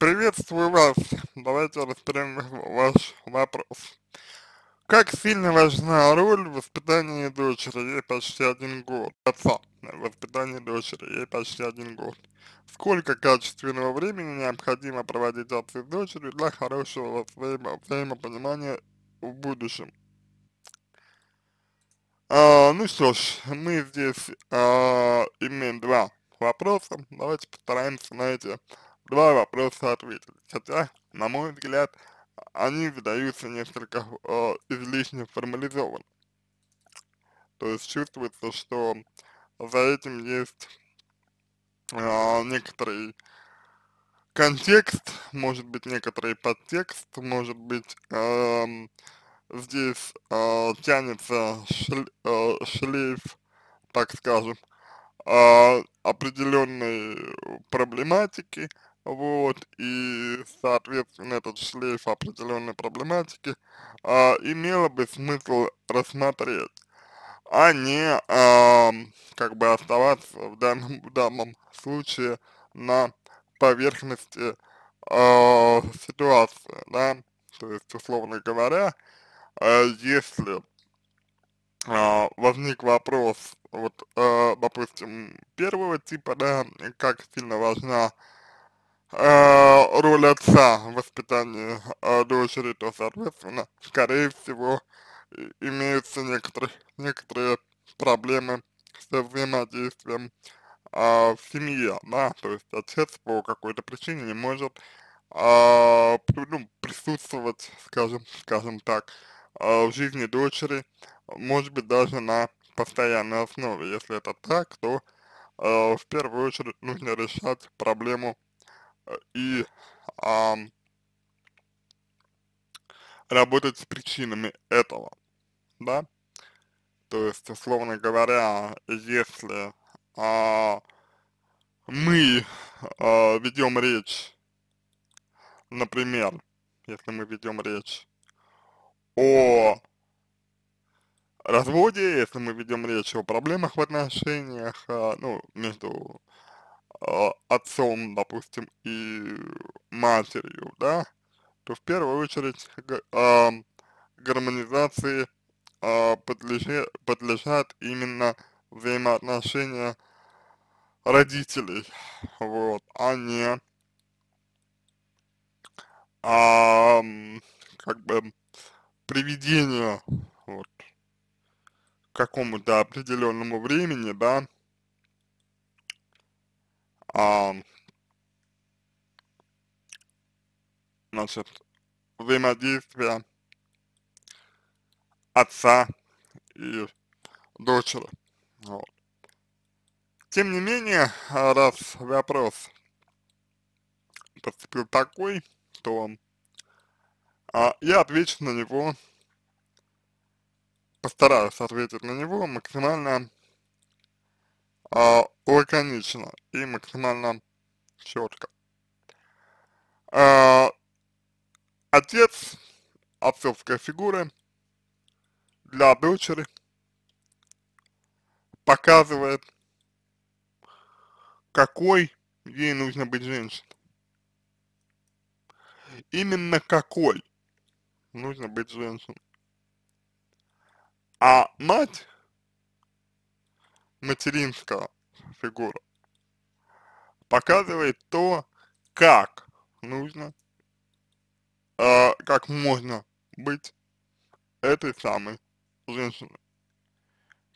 Приветствую вас. Давайте разберем ваш вопрос. Как сильно важна роль в воспитании дочери? Ей почти один год. Отца. Воспитание дочери. Ей почти один год. Сколько качественного времени необходимо проводить отцу с дочерью для хорошего взаимо взаимопонимания в будущем? А, ну что ж, мы здесь а, имеем два вопроса. Давайте постараемся на эти два вопроса ответили. Хотя, на мой взгляд, они выдаются несколько э, излишне формализованно. То есть чувствуется, что за этим есть э, некоторый контекст, может быть некоторый подтекст, может быть э, здесь э, тянется шле э, шлейф, так скажем, э, определенной проблематики, вот, и, соответственно, этот шлейф определенной проблематики а, имело бы смысл рассмотреть, а не а, как бы оставаться в данном, в данном случае на поверхности а, ситуации, да, то есть, условно говоря, а, если а, возник вопрос, вот, э, допустим, первого типа, да, как сильно важна э, роль отца в воспитании э, дочери, то, соответственно, скорее всего, имеются некоторые, некоторые проблемы с взаимодействием э, в семье, да, то есть отец по какой-то причине не может э, ну, присутствовать, скажем, скажем так, э, в жизни дочери, может быть, даже на постоянной основе. Если это так, то э, в первую очередь нужно решать проблему и а, работать с причинами этого, да? То есть, условно говоря, если а, мы а, ведем речь, например, если мы ведем речь о разводе, если мы ведем речь о проблемах в отношениях, а, ну, между а, отцом, допустим, и матерью, да, то в первую очередь э, гармонизации э, а, подлежи, подлежат именно взаимоотношения родителей, вот, а не а, как бы приведение вот, к какому-то определенному времени, да, Um, значит, взаимодействие отца и дочери. Вот. Тем не менее, раз вопрос поступил такой, то а, я отвечу на него, постараюсь ответить на него максимально а, лаконично и максимально четко. А, отец, отцовская фигура для дочери показывает, какой ей нужно быть женщиной. Именно какой нужно быть женщиной. А мать материнская фигура показывает то, как нужно, э, как можно быть этой самой женщиной.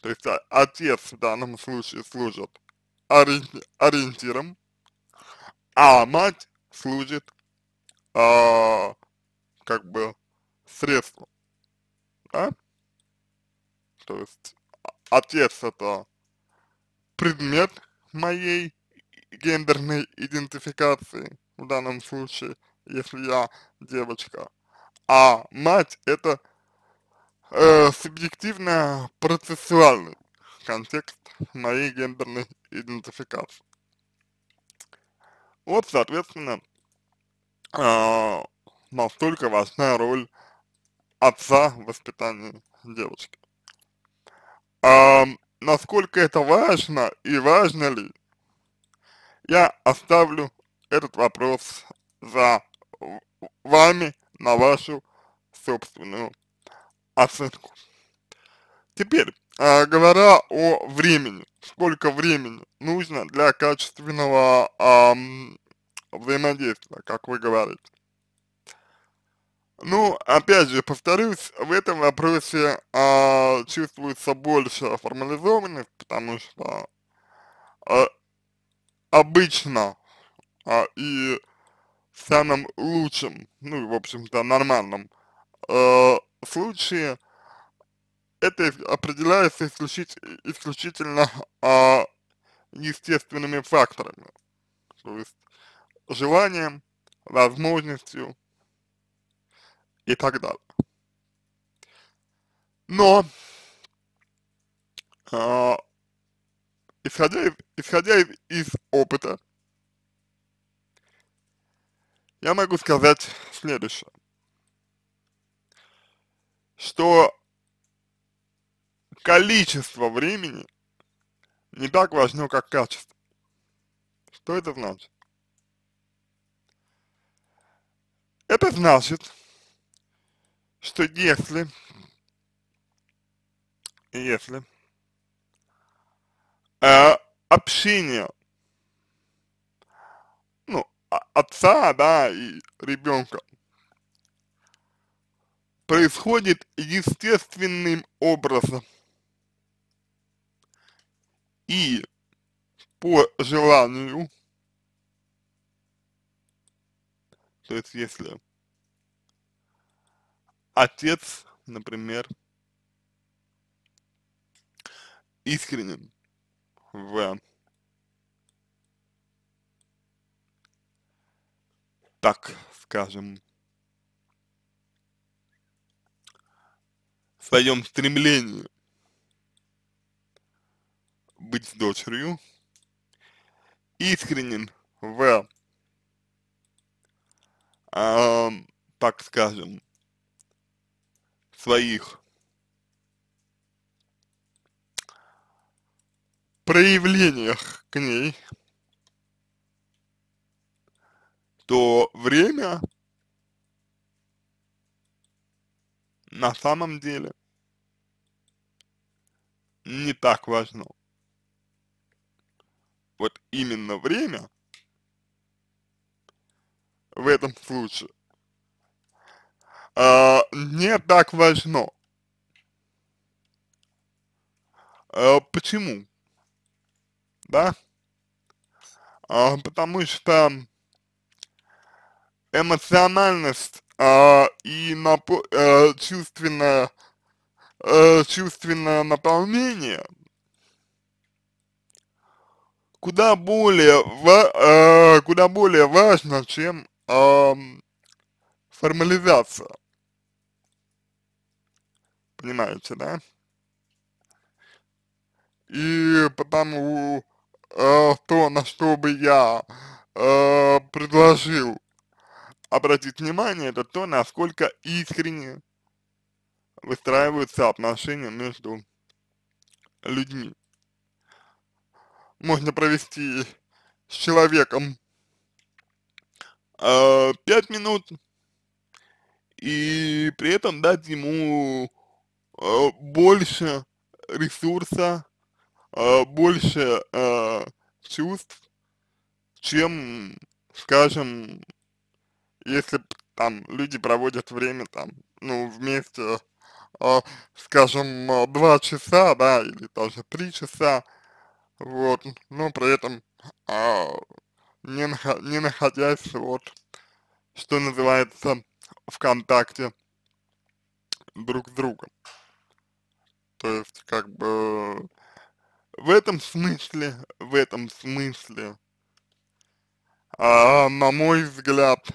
То есть а, отец в данном случае служит ори ориентиром, а мать служит э, как бы средством, да? То есть а, отец это предмет моей гендерной идентификации в данном случае, если я девочка. А мать это э, субъективно-процессуальный контекст моей гендерной идентификации. Вот, соответственно, э, настолько важна роль отца в воспитании девочки. Э, насколько это важно и важно ли, я оставлю этот вопрос за вами на вашу собственную оценку. Теперь, э, говоря о времени, сколько времени нужно для качественного э, взаимодействия, как вы говорите. Ну, опять же, повторюсь, в этом вопросе а, чувствуется больше формализованность, потому что а, обычно а, и в самом лучшем, ну, в общем-то, нормальном а, случае это определяется исключительно, исключительно а, естественными факторами, то есть желанием, возможностью, и так далее. Но, э, исходя, исходя из опыта, я могу сказать следующее, что количество времени не так важно, как качество. Что это значит? Это значит, что если, если э, общение, ну, отца, да, и ребенка происходит естественным образом и по желанию, то есть если отец, например, искренен в так скажем, в своем стремлении быть с дочерью, искренен в, э, так скажем, своих проявлениях к ней, то время на самом деле не так важно. Вот именно время в этом случае э, не так важно. Э, почему? Да? Э, потому что эмоциональность э, и напо э, чувственное, э, чувственное наполнение куда более, ва э, куда более важно, чем э, формализация понимаете, да? И потому э, то, на что бы я э, предложил обратить внимание, это то, насколько искренне выстраиваются отношения между людьми. Можно провести с человеком э, 5 минут и при этом дать ему а, больше ресурса, а, больше а, чувств, чем, скажем, если там люди проводят время там, ну, вместе, скажем, два часа, да, или даже три часа, вот, но при этом не, нах не находясь, вот, что называется, в контакте друг с другом то есть как бы в этом смысле, в этом смысле, а, на мой взгляд,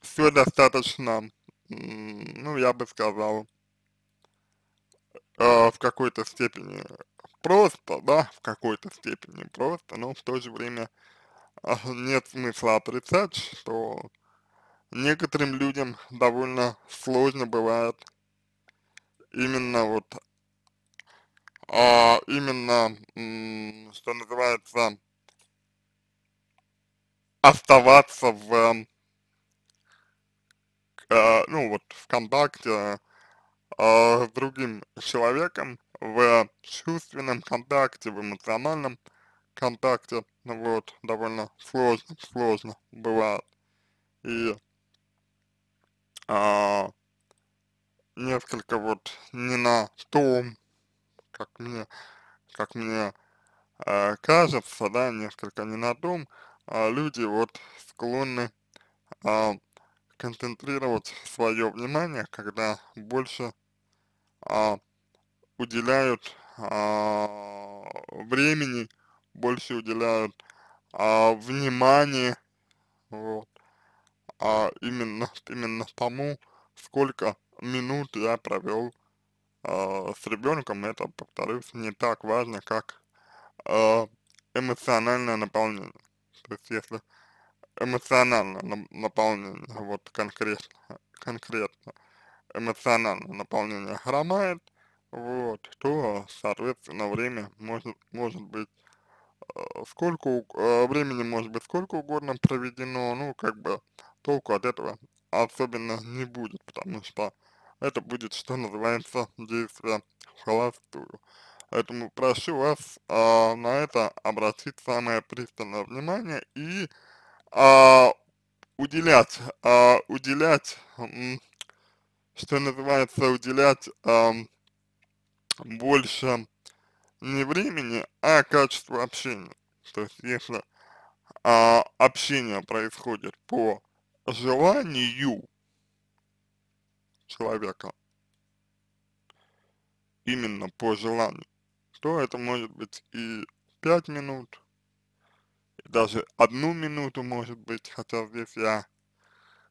все достаточно, ну, я бы сказал, э, в какой-то степени просто, да, в какой-то степени просто, но в то же время а, нет смысла отрицать, что некоторым людям довольно сложно бывает именно вот, а, именно, что называется, оставаться в, э, ну вот, в контакте э, с другим человеком, в чувственном контакте, в эмоциональном контакте, ну вот, довольно сложно, сложно бывает. И а, несколько вот не на том, как мне, как мне э, кажется, да, несколько не на том, э, люди вот склонны э, концентрировать свое внимание, когда больше э, уделяют э, времени, больше уделяют э, внимание, вот, а именно, именно тому, сколько минут я провел э, с ребенком, это, повторюсь, не так важно, как э, эмоциональное наполнение. То есть, если эмоциональное наполнение, вот конкретно, конкретно эмоциональное наполнение хромает, вот, то, соответственно, время может, может быть а, сколько, времени может быть сколько угодно проведено, ну, как бы толку от этого особенно не будет, потому что это будет, что называется, действие вхолостую. Поэтому прошу вас а, на это обратить самое пристальное внимание и а, уделять, а, уделять, что называется, уделять а, больше не времени, а качеству общения. То есть, если а, общение происходит по желанию, человека. Именно по желанию. То это может быть и 5 минут, и даже одну минуту может быть, хотя здесь я,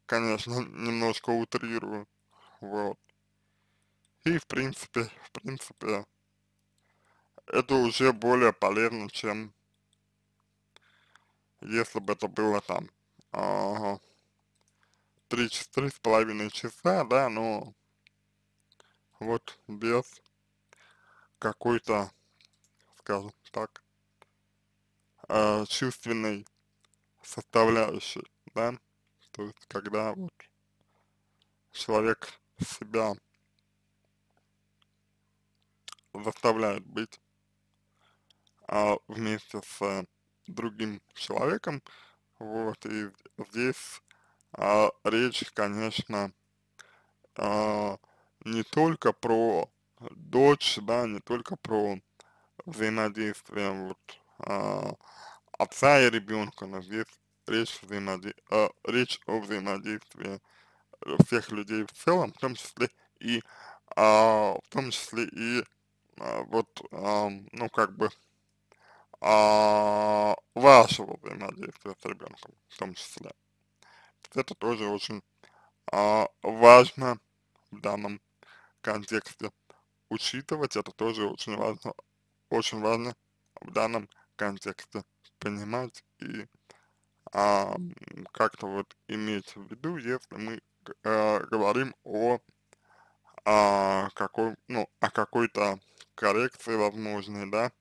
конечно, немножко утрирую, вот. И в принципе, в принципе, это уже более полезно, чем если бы это было там, ага, три, три с половиной часа, да, но вот без какой-то, скажем так, э, чувственной составляющей, да, то есть когда вот человек себя заставляет быть а, вместе с а, другим человеком, вот, и здесь а, речь, конечно, а, не только про дочь, да, не только про взаимодействие вот, а, отца и ребенка, но здесь речь, взаимоди... а, речь о взаимодействии всех людей в целом, в том числе и а, в том числе и а, вот а, ну как бы а, вашего взаимодействия с ребенком в том числе. Это тоже очень а, важно в данном контексте учитывать, это тоже очень важно, очень важно в данном контексте понимать и а, как-то вот иметь в виду, если мы а, говорим о а, какой, ну, о какой-то коррекции возможной, да,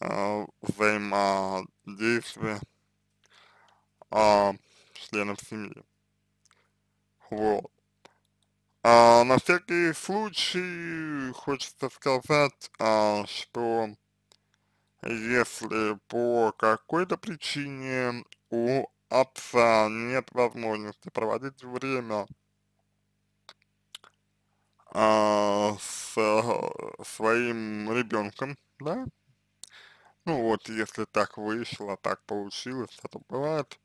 а, взаимодействия а, членов семьи. Вот. А, на всякий случай хочется сказать, а, что если по какой-то причине у отца нет возможности проводить время а, с а, своим ребенком, да? Ну вот, если так вышло, так получилось, это бывает,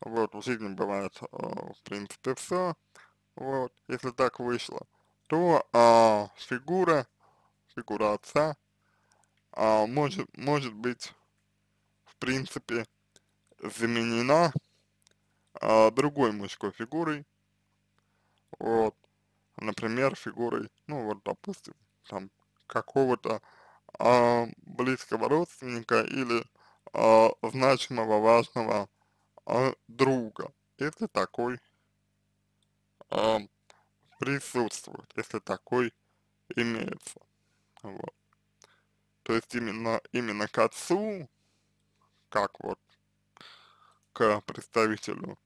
вот, в жизни бывает, э, в принципе, все. Вот, если так вышло, то э, фигура, фигура отца э, может, может быть, в принципе, заменена э, другой мужской фигурой. Вот, например, фигурой, ну вот, допустим, там, какого-то э, близкого родственника или э, значимого, важного э, друга, если такой э, присутствует, если такой имеется. Вот. То есть именно, именно к отцу, как вот к представителю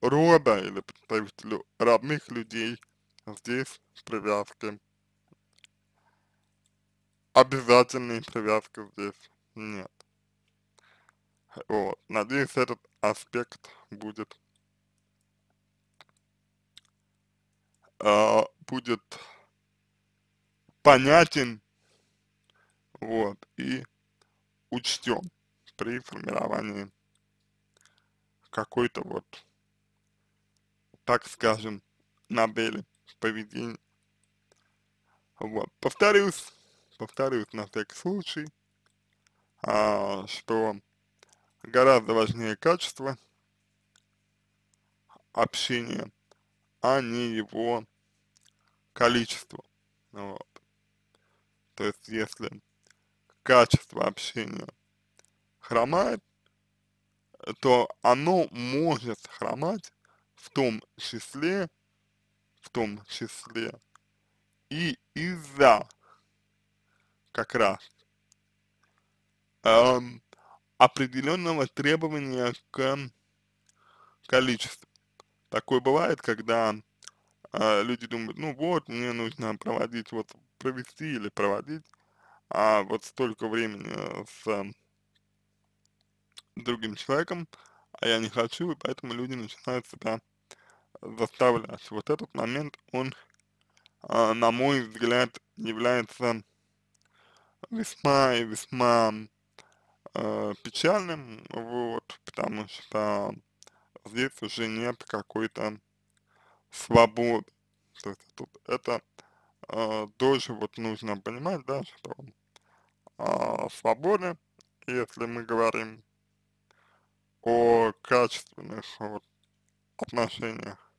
рода или представителю родных людей, здесь привязки, обязательные привязки здесь нет. Вот. Надеюсь, этот аспект будет а, будет понятен вот, и учтен при формировании какой-то вот, так скажем, модели поведения. Вот, повторюсь, повторюсь на всякий случай, а, что гораздо важнее качество общения, а не его количество. Вот. То есть, если качество общения хромает, то оно может хромать в том числе, в том числе и из-за как раз эм, определенного требования к количеству. Такое бывает, когда э, люди думают, ну вот, мне нужно проводить, вот провести или проводить а, вот столько времени с э, другим человеком, а я не хочу, и поэтому люди начинают себя заставлять. Вот этот момент, он, э, на мой взгляд, является весьма и весьма э, печальным, вот, потому что здесь уже нет какой-то свободы. То есть тут это э, тоже вот нужно понимать, да, что э, а, свобода, если мы говорим о качественных вот, отношениях,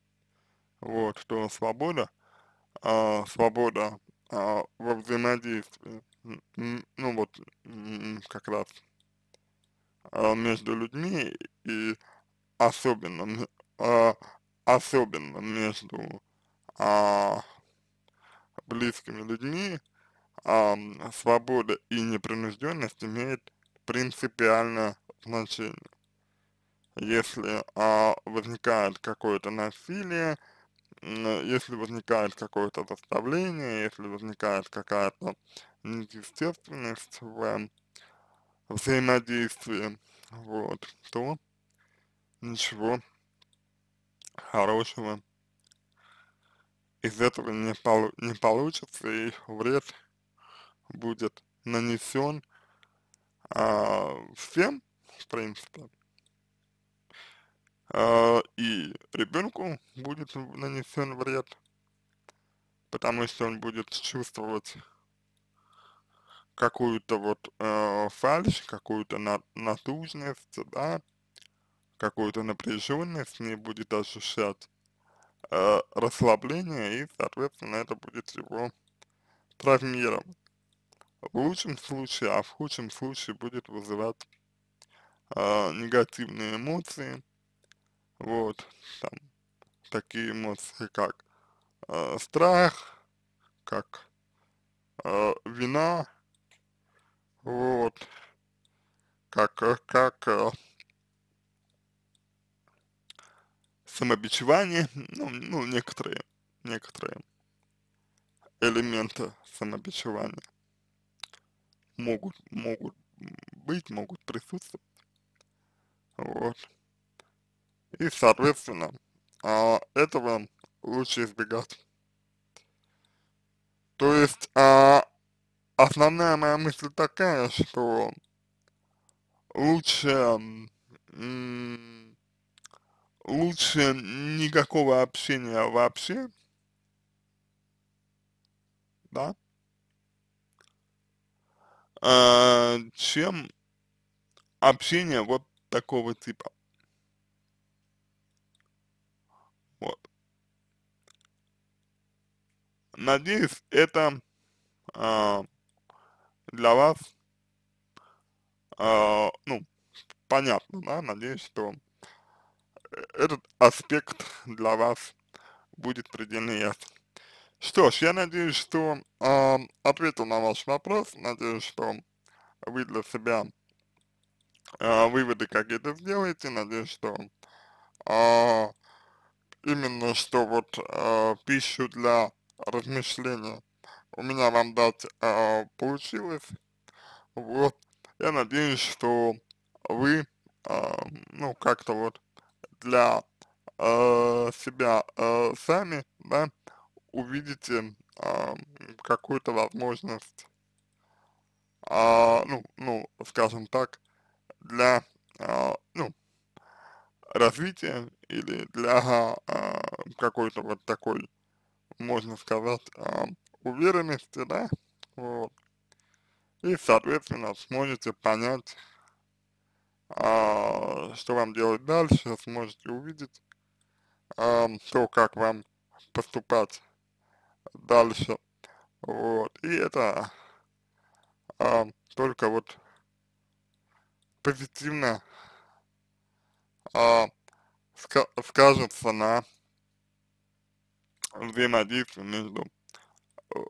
вот, что свобода, э, свобода э, во взаимодействии, ну вот как раз а, между людьми и особенно, а, особенно между э, близкими людьми э, свобода и непринужденность имеет принципиальное значение. Если э, возникает какое-то насилие, если возникает какое-то заставление, если возникает какая-то неестественность в взаимодействие. Вот, то ничего хорошего из этого не, полу не получится, и вред будет нанесен а, всем, в принципе. А, и ребенку будет нанесен вред, потому что он будет чувствовать какую-то вот э, фальшь, какую-то на, натужность, да, какую-то напряженность, не будет ощущать э, расслабление, и, соответственно, это будет его травмировать. В лучшем случае, а в худшем случае будет вызывать э, негативные эмоции, вот, там, такие эмоции, как э, страх, как э, вина, вот. Как, как э, самобичевание, ну, ну некоторые, некоторые элементы самобичевания могут, могут быть, могут присутствовать. Вот. И, соответственно, а, этого лучше избегать. То есть, а, основная моя мысль такая, что лучше, лучше никакого общения вообще, да, а, чем общение вот такого типа. Вот. Надеюсь, это а, для вас, э, ну, понятно, да, надеюсь, что этот аспект для вас будет предельно ясен. Что ж, я надеюсь, что э, ответил на ваш вопрос, надеюсь, что вы для себя э, выводы какие-то сделаете, надеюсь, что э, именно что вот э, пищу для размышления у меня вам дать э, а, получилось. Вот, я надеюсь, что вы, э, ну, как-то вот для э, себя э, сами, да, увидите э, какую-то возможность, э, ну, ну, скажем так, для, э, ну, развития или для э, какой-то вот такой, можно сказать, э, уверенности, да, вот. И, соответственно, сможете понять, а, что вам делать дальше, сможете увидеть а, то, как вам поступать дальше, вот. И это а, только вот позитивно а, скажется на взаимодействии между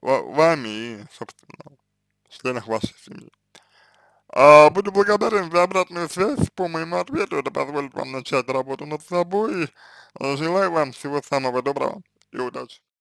вами и, собственно, членах вашей семьи. А, буду благодарен за обратную связь по моему ответу. Это позволит вам начать работу над собой. Желаю вам всего самого доброго и удачи.